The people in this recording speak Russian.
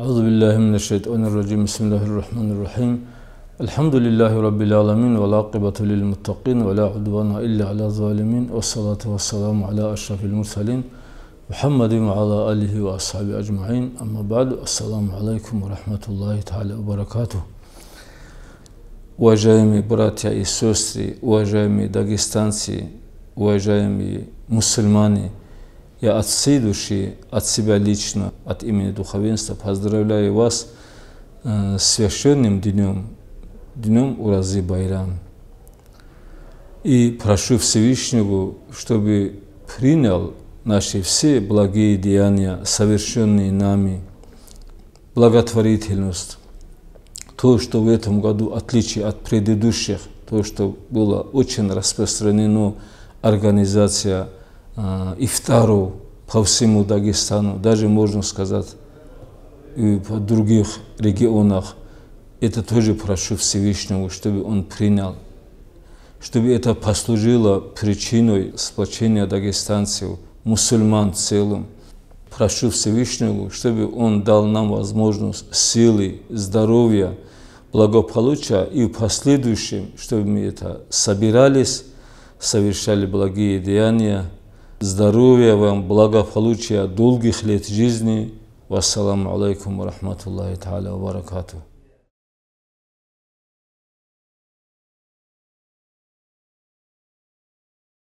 أعوذ بالله من الشيطان الرجيم بسم الله الرحمن الرحيم الحمد لله رب العالمين والعاقبة للمتقين ولا عدوان إلا على الظالمين والصلاة والسلام على أشرف المرسلين محمد وعلى آله وأصحابه أجمعين أما بعد السلام عليكم ورحمة الله تعالى وبركاته Уважаемые братья и сестры, уважаемые дагестанцы, уважаемые мусульмане – Я от всей души, от себя лично, от имени духовенства поздравляю вас э, с священным днем, днем Уразы Байрам. И прошу Всевышнего, чтобы принял наши все благие деяния, совершенные нами, благотворительность, то, что в этом году, в отличие от предыдущих, то, что было очень распространено, организация – Э, ифтару по всему Дагестану, даже можно сказать, и по других регионах. Это тоже прошу Всевышнего, чтобы он принял, чтобы это послужило причиной сплочения дагестанцев, мусульман в целом. Прошу Всевышнего, чтобы он дал нам возможность силы, здоровья, благополучия и в последующем, чтобы мы это собирались, совершали благие деяния, Здоровья вам, благополучия, долгих лет жизни. Вассаламу алейкум ва рахматуллахи та'аля ва